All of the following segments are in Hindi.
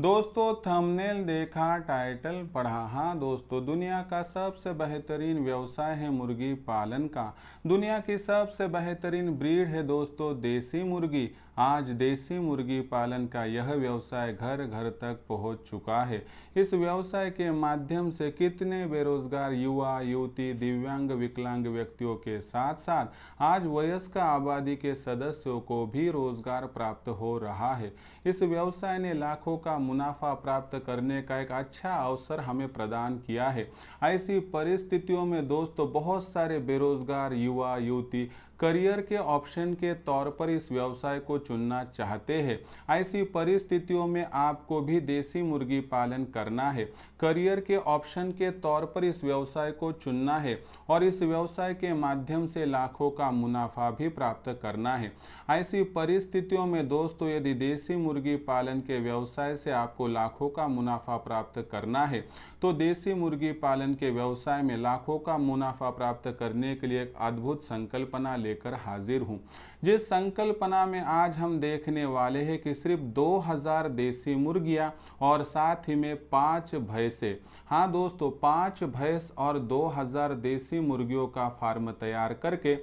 दोस्तों थंबनेल देखा टाइटल पढ़ा हाँ दोस्तों दुनिया का सबसे बेहतरीन व्यवसाय है मुर्गी पालन का दुनिया की सबसे बेहतरीन ब्रीड है दोस्तों देसी मुर्गी आज देसी मुर्गी पालन का यह व्यवसाय घर घर तक पहुंच चुका है इस व्यवसाय के माध्यम से कितने बेरोजगार युवा युवती दिव्यांग विकलांग व्यक्तियों के साथ साथ आज वयस्क आबादी के सदस्यों को भी रोजगार प्राप्त हो रहा है इस व्यवसाय ने लाखों का मुनाफा प्राप्त करने का एक अच्छा अवसर हमें प्रदान किया है ऐसी परिस्थितियों में दोस्तों बहुत सारे बेरोजगार युवा युवती करियर के ऑप्शन के तौर पर इस व्यवसाय को चुनना चाहते हैं ऐसी परिस्थितियों में आपको भी देसी मुर्गी पालन करना है करियर के ऑप्शन के तौर पर इस व्यवसाय को चुनना है और इस व्यवसाय के माध्यम से लाखों का मुनाफा भी प्राप्त करना है ऐसी परिस्थितियों में दोस्तों यदि देसी मुर्गी पालन के व्यवसाय से आपको लाखों का मुनाफा प्राप्त करना है तो देसी मुर्गी पालन के व्यवसाय में लाखों का मुनाफा प्राप्त करने के लिए एक अद्भुत संकल्पना लेकर हाजिर हूँ जिस संकल्पना में आज हम देखने वाले हैं कि सिर्फ 2000 देसी मुर्गियाँ और साथ ही में पाँच भैंसे हाँ दोस्तों पाँच भैंस और 2000 देसी मुर्गियों का फार्म तैयार करके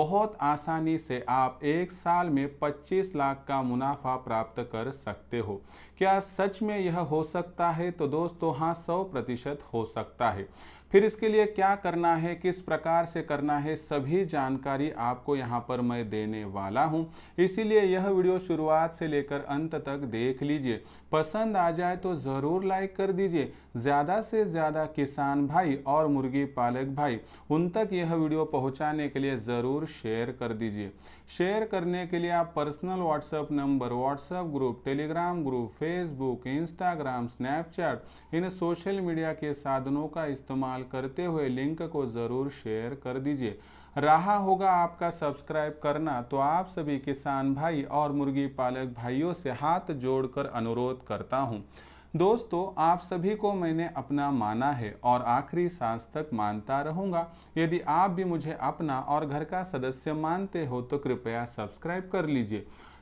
बहुत आसानी से आप एक साल में 25 लाख का मुनाफा प्राप्त कर सकते हो क्या सच में यह हो सकता है तो दोस्तों हाँ 100 प्रतिशत हो सकता है फिर इसके लिए क्या करना है किस प्रकार से करना है सभी जानकारी आपको यहाँ पर मैं देने वाला हूँ इसीलिए यह वीडियो शुरुआत से लेकर अंत तक देख लीजिए पसंद आ जाए तो ज़रूर लाइक कर दीजिए ज़्यादा से ज़्यादा किसान भाई और मुर्गी पालक भाई उन तक यह वीडियो पहुँचाने के लिए ज़रूर शेयर कर दीजिए शेयर करने के लिए आप personal WhatsApp number WhatsApp group Telegram group Facebook Instagram Snapchat इन सोशल मीडिया के साधनों का इस्तेमाल करते हुए लिंक को ज़रूर शेयर कर दीजिए रहा होगा आपका सब्सक्राइब करना तो आप सभी किसान भाई और मुर्गी पालक भाइयों से हाथ जोड़कर अनुरोध करता हूँ दोस्तों आप सभी को मैंने अपना माना है और आखिरी सांस तक मानता रहूँगा यदि आप भी मुझे अपना और घर का सदस्य मानते हो तो कृपया सब्सक्राइब कर लीजिए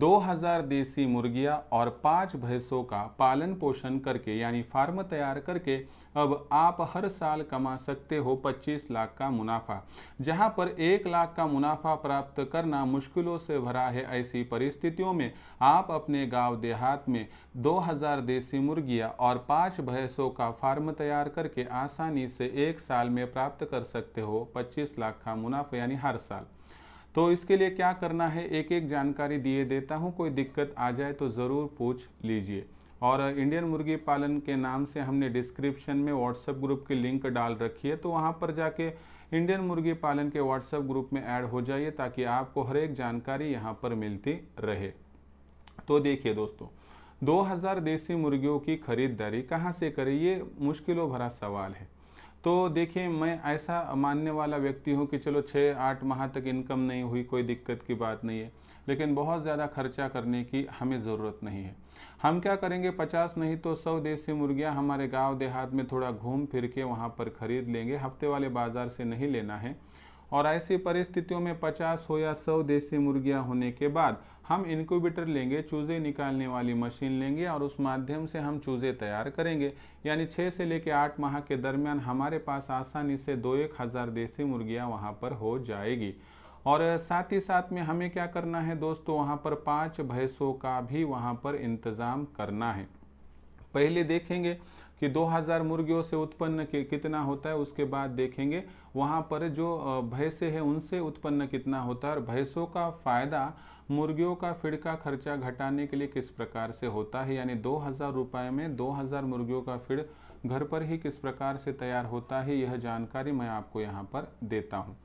2000 देसी मुर्गियां और पाँच भैंसों का पालन पोषण करके यानी फार्म तैयार करके अब आप हर साल कमा सकते हो 25 लाख का मुनाफा जहां पर एक लाख का मुनाफा प्राप्त करना मुश्किलों से भरा है ऐसी परिस्थितियों में आप अपने गांव देहात में 2000 देसी मुर्गियां और पाँच भैंसों का फार्म तैयार करके आसानी से एक साल में प्राप्त कर सकते हो पच्चीस लाख का मुनाफा यानी हर साल तो इसके लिए क्या करना है एक एक जानकारी दिए देता हूँ कोई दिक्कत आ जाए तो ज़रूर पूछ लीजिए और इंडियन मुर्गी पालन के नाम से हमने डिस्क्रिप्शन में व्हाट्सएप ग्रुप की लिंक डाल रखी है तो वहाँ पर जाके इंडियन मुर्गी पालन के व्हाट्सएप ग्रुप में ऐड हो जाइए ताकि आपको हर एक जानकारी यहाँ पर मिलती रहे तो देखिए दोस्तों 2000 देसी मुर्गियों की खरीदारी कहाँ से करें ये मुश्किलों भरा सवाल है तो देखिए मैं ऐसा मानने वाला व्यक्ति हूँ कि चलो छः आठ माह तक इनकम नहीं हुई कोई दिक्कत की बात नहीं है लेकिन बहुत ज़्यादा खर्चा करने की हमें ज़रूरत नहीं है हम क्या करेंगे पचास नहीं तो सौ देसी मुर्गियाँ हमारे गांव देहात में थोड़ा घूम फिर के वहाँ पर ख़रीद लेंगे हफ्ते वाले बाज़ार से नहीं लेना है और ऐसी परिस्थितियों में 50 हो या 100 देसी मुर्गियां होने के बाद हम इनक्यूबेटर लेंगे चूज़े निकालने वाली मशीन लेंगे और उस माध्यम से हम चूज़े तैयार करेंगे यानी छः से लेकर आठ माह के दरमियान हमारे पास आसानी से दो एक हज़ार देसी मुर्गियाँ वहाँ पर हो जाएगी और साथ ही साथ में हमें क्या करना है दोस्तों वहाँ पर पाँच भैंसों का भी वहाँ पर इंतज़ाम करना है पहले देखेंगे कि 2000 मुर्गियों से उत्पन्न कितना होता है उसके बाद देखेंगे वहाँ पर जो भैंसे हैं उनसे उत्पन्न कितना होता है और भैंसों का फायदा मुर्गियों का फीड का खर्चा घटाने के लिए किस प्रकार से होता है यानी दो हज़ार रुपये में दो हज़ार मुर्गियों का फीड घर पर ही किस प्रकार से तैयार होता है यह जानकारी मैं आपको यहाँ पर देता हूँ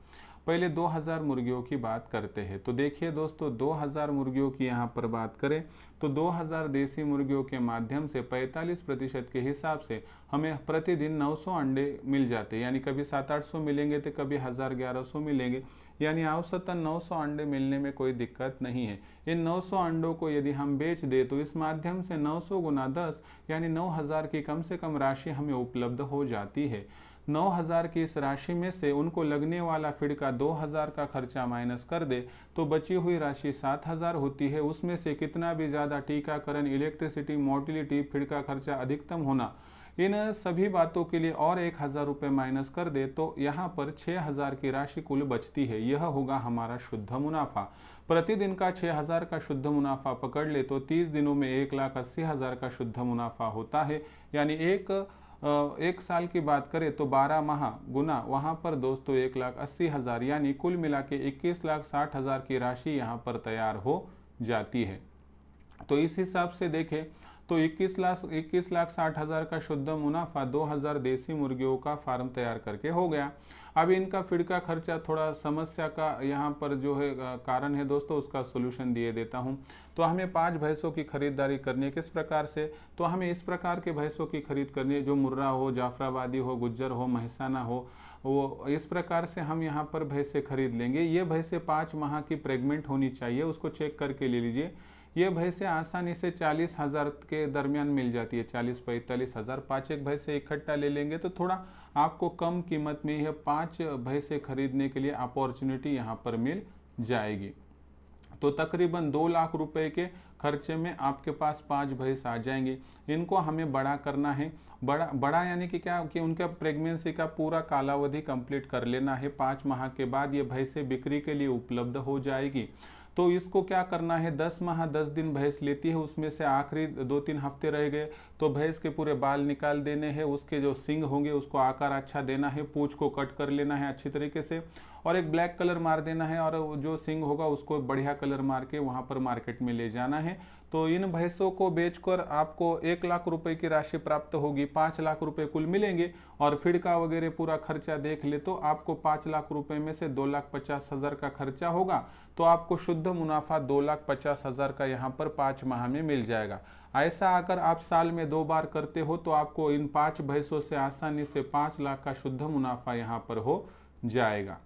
पहले 2000 मुर्गियों की बात करते हैं तो देखिए दोस्तों 2000 मुर्गियों की यहाँ पर बात करें तो 2000 देसी मुर्गियों के माध्यम से 45 प्रतिशत के हिसाब से हमें प्रतिदिन 900 अंडे मिल जाते हैं यानी कभी 7-800 मिलेंगे तो कभी ग्यारह 1100 मिलेंगे यानी औसतन 900 अंडे मिलने में कोई दिक्कत नहीं है इन 900 अंडों को यदि हम बेच दे तो इस माध्यम से 900 गुना दस यानी 9000 की कम से कम राशि हमें उपलब्ध हो जाती है 9000 की इस राशि में से उनको लगने वाला फिड का 2000 का खर्चा माइनस कर दे तो बची हुई राशि 7000 होती है उसमें से कितना भी ज़्यादा टीकाकरण इलेक्ट्रिसिटी मोटिलिटी फिड़ का खर्चा अधिकतम होना इन सभी बातों के लिए और एक हज़ार रुपये माइनस कर दे तो यहाँ पर छः हज़ार की राशि कुल बचती है यह होगा हमारा शुद्ध मुनाफा प्रतिदिन का छः हज़ार का शुद्ध मुनाफा पकड़ ले तो तीस दिनों में एक लाख अस्सी हज़ार का शुद्ध मुनाफा होता है यानी एक एक साल की बात करें तो 12 माह गुना वहां पर दोस्तों एक लाख अस्सी हज़ार यानी कुल मिला के इक्कीस लाख साठ हज़ार की राशि यहाँ पर तैयार हो जाती है तो इस हिसाब से देखें तो 21 लाख 21 लाख साठ हज़ार का शुद्ध मुनाफा 2000 देसी मुर्गियों का फार्म तैयार करके हो गया अब इनका फिड का खर्चा थोड़ा समस्या का यहाँ पर जो है कारण है दोस्तों उसका सोल्यूशन दिए देता हूँ तो हमें पाँच भैंसों की खरीदारी करनी है किस प्रकार से तो हमें इस प्रकार के भैंसों की खरीद करनी है जो मुर्रा हो जाफराबादी हो गुज्जर हो महसाना हो वो इस प्रकार से हम यहाँ पर भैंसे खरीद लेंगे ये भैंसे पाँच माह की प्रेगनेंट होनी चाहिए उसको चेक करके ले लीजिए ये भैंसें आसानी से चालीस हज़ार के दरमियान मिल जाती है चालीस पैंतालीस हज़ार पाँच एक भैंसे इकट्ठा ले लेंगे तो थोड़ा आपको कम कीमत में यह पाँच भैंसे खरीदने के लिए अपॉर्चुनिटी यहाँ पर मिल जाएगी तो तकरीबन दो लाख रुपए के खर्चे में आपके पास पांच भैंस आ जाएंगे इनको हमें बड़ा करना है बड़ा बड़ा यानी कि क्या कि उनका प्रेगनेंसी का पूरा कालावधि कंप्लीट कर लेना है पाँच माह के बाद ये भैंसें बिक्री के लिए उपलब्ध हो जाएगी तो इसको क्या करना है दस माह दस दिन भैंस लेती है उसमें से आखिरी दो तीन हफ्ते रह गए तो भैंस के पूरे बाल निकाल देने हैं उसके जो सिंग होंगे उसको आकार अच्छा देना है पूछ को कट कर लेना है अच्छी तरीके से और एक ब्लैक कलर मार देना है और जो सिंग होगा उसको बढ़िया कलर मार के वहाँ पर मार्केट में ले जाना है तो इन भैंसों को बेचकर आपको एक लाख रुपए की राशि प्राप्त होगी पाँच लाख रुपए कुल मिलेंगे और फिड़का वगैरह पूरा खर्चा देख ले तो आपको पाँच लाख रुपए में से दो लाख पचास हज़ार का खर्चा होगा तो आपको शुद्ध मुनाफा दो लाख पचास हज़ार का यहाँ पर पाँच माह में मिल जाएगा ऐसा अगर आप साल में दो बार करते हो तो आपको इन पांच भैंसों से आसानी से पाँच लाख का शुद्ध मुनाफा यहाँ पर हो जाएगा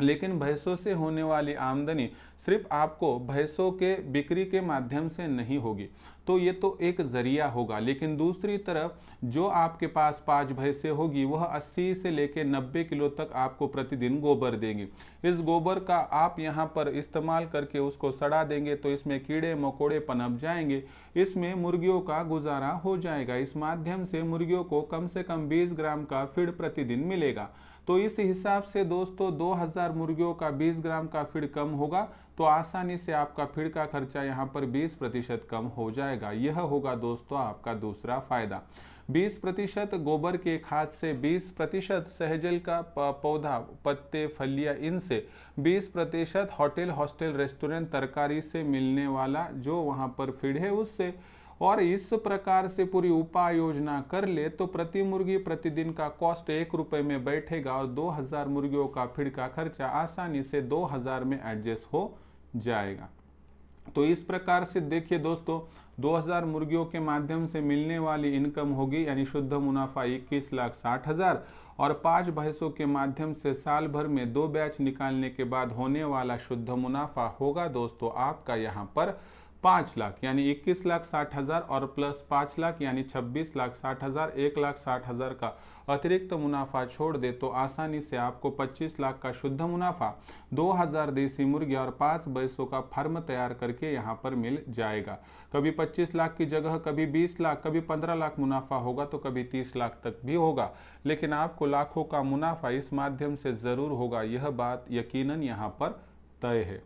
लेकिन भैंसों से होने वाली आमदनी सिर्फ आपको भैंसों के बिक्री के माध्यम से नहीं होगी तो ये तो एक ज़रिया होगा लेकिन दूसरी तरफ जो आपके पास पाँच भैंसें होगी वह 80 से लेकर 90 किलो तक आपको प्रतिदिन गोबर देंगी इस गोबर का आप यहाँ पर इस्तेमाल करके उसको सड़ा देंगे तो इसमें कीड़े मकोड़े पनप जाएंगे इसमें मुर्गियों का गुजारा हो जाएगा इस माध्यम से मुर्गियों को कम से कम बीस ग्राम का फीड प्रतिदिन मिलेगा तो इस हिसाब से दोस्तों 2000 मुर्गियों का 20 ग्राम का फीड कम होगा तो आसानी से आपका फीड का खर्चा यहाँ पर 20 प्रतिशत कम हो जाएगा यह होगा दोस्तों आपका दूसरा फायदा 20 प्रतिशत गोबर के खाद से 20 प्रतिशत सहजल का पौधा पत्ते फलियां इनसे 20 प्रतिशत होटल हॉस्टल रेस्टोरेंट तरकारी से मिलने वाला जो वहाँ पर फीड है उससे और इस प्रकार से पूरी उपाय योजना कर ले तो प्रति मुर्गी प्रतिदिन का कॉस्ट एक रुपए में बैठेगा और 2000 मुर्गियों का फीड का खर्चा आसानी से 2000 में एडजस्ट हो जाएगा तो इस प्रकार से देखिए दोस्तों 2000 मुर्गियों के माध्यम से मिलने वाली इनकम होगी यानी शुद्ध मुनाफा इक्कीस लाख साठ हजार और पांच भैंसों के माध्यम से साल भर में दो बैच निकालने के बाद होने वाला शुद्ध मुनाफा होगा दोस्तों आपका यहाँ पर पाँच लाख यानी इक्कीस लाख साठ हज़ार और प्लस पाँच लाख यानी छब्बीस लाख साठ हज़ार एक लाख साठ हज़ार का अतिरिक्त तो मुनाफा छोड़ दे तो आसानी से आपको पच्चीस लाख का शुद्ध मुनाफा दो हज़ार देसी मुर्गी और पाँच बैसों का फर्म तैयार करके यहाँ पर मिल जाएगा कभी पच्चीस लाख की जगह कभी बीस लाख कभी पंद्रह लाख मुनाफा होगा तो कभी तीस लाख तक भी होगा लेकिन आपको लाखों का मुनाफा इस माध्यम से ज़रूर होगा यह बात यकीन यहाँ पर तय है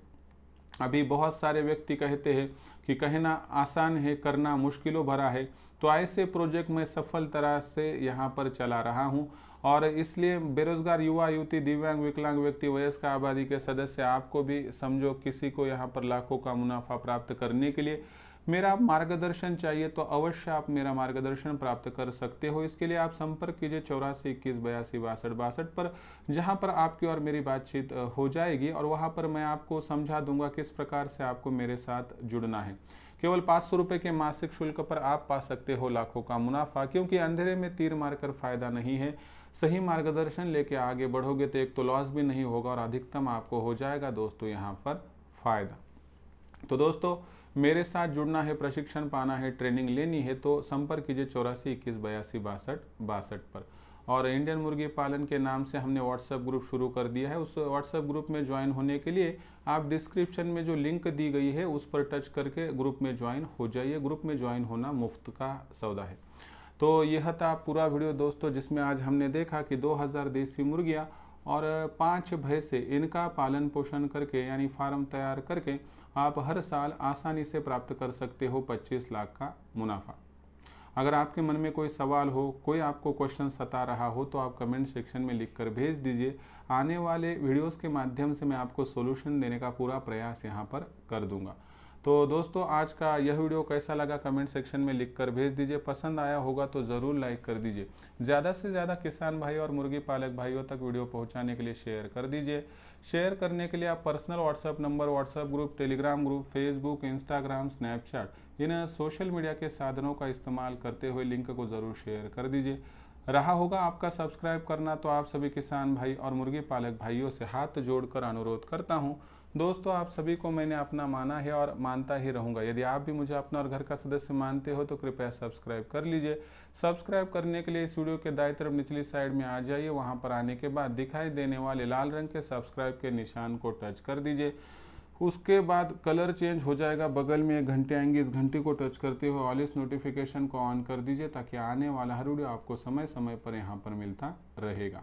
अभी बहुत सारे व्यक्ति कहते हैं कि कहना आसान है करना मुश्किलों भरा है तो ऐसे प्रोजेक्ट मैं सफल तरह से यहाँ पर चला रहा हूँ और इसलिए बेरोजगार युवा युवती दिव्यांग विकलांग व्यक्ति वयस्क आबादी के सदस्य आपको भी समझो किसी को यहाँ पर लाखों का मुनाफा प्राप्त करने के लिए मेरा आप मार्गदर्शन चाहिए तो अवश्य आप मेरा मार्गदर्शन प्राप्त कर सकते हो इसके लिए आप संपर्क कीजिए चौरासी इक्कीस बयासी बासठ बासठ पर जहाँ पर आपकी और मेरी बातचीत हो जाएगी और वहाँ पर मैं आपको समझा दूंगा किस प्रकार से आपको मेरे साथ जुड़ना है केवल पाँच सौ रुपये के मासिक शुल्क पर आप पा सकते हो लाखों का मुनाफा क्योंकि अंधेरे में तीर मारकर फायदा नहीं है सही मार्गदर्शन लेके आगे बढ़ोगे तो एक तो लॉस भी नहीं होगा और अधिकतम आपको हो जाएगा दोस्तों यहाँ पर फायदा तो दोस्तों मेरे साथ जुड़ना है प्रशिक्षण पाना है ट्रेनिंग लेनी है तो संपर्क कीजिए चौरासी इक्कीस बयासी बासठ बासठ पर और इंडियन मुर्गी पालन के नाम से हमने व्हाट्सएप ग्रुप शुरू कर दिया है उस व्हाट्सएप ग्रुप में ज्वाइन होने के लिए आप डिस्क्रिप्शन में जो लिंक दी गई है उस पर टच करके ग्रुप में ज्वाइन हो जाइए ग्रुप में ज्वाइन होना मुफ्त का सौदा है तो यह था पूरा वीडियो दोस्तों जिसमें आज हमने देखा कि 2000 देसी मुर्गियाँ और पाँच भैंसे इनका पालन पोषण करके यानी फार्म तैयार करके आप हर साल आसानी से प्राप्त कर सकते हो 25 लाख का मुनाफा अगर आपके मन में कोई सवाल हो कोई आपको क्वेश्चन सता रहा हो तो आप कमेंट सेक्शन में लिखकर भेज दीजिए आने वाले वीडियोस के माध्यम से मैं आपको सॉल्यूशन देने का पूरा प्रयास यहाँ पर कर दूंगा तो दोस्तों आज का यह वीडियो कैसा लगा कमेंट सेक्शन में लिखकर भेज दीजिए पसंद आया होगा तो ज़रूर लाइक कर दीजिए ज़्यादा से ज़्यादा किसान भाई और मुर्गी पालक भाइयों तक वीडियो पहुंचाने के लिए शेयर कर दीजिए शेयर करने के लिए आप personal WhatsApp number WhatsApp group Telegram group Facebook Instagram Snapchat इन सोशल मीडिया के साधनों का इस्तेमाल करते हुए लिंक को ज़रूर शेयर कर दीजिए रहा होगा आपका सब्सक्राइब करना तो आप सभी किसान भाई और मुर्गी पालक भाइयों से हाथ जोड़कर अनुरोध करता हूँ दोस्तों आप सभी को मैंने अपना माना है और मानता ही रहूँगा यदि आप भी मुझे अपना और घर का सदस्य मानते हो तो कृपया सब्सक्राइब कर लीजिए सब्सक्राइब करने के लिए इस वीडियो के दाएं तरफ निचली साइड में आ जाइए वहाँ पर आने के बाद दिखाई देने वाले लाल रंग के सब्सक्राइब के निशान को टच कर दीजिए उसके बाद कलर चेंज हो जाएगा बगल में एक घंटे आएंगे इस घंटी को टच करते हुए ऑल इस नोटिफिकेशन को ऑन कर दीजिए ताकि आने वाला हर वीडियो आपको समय समय पर यहाँ पर मिलता रहेगा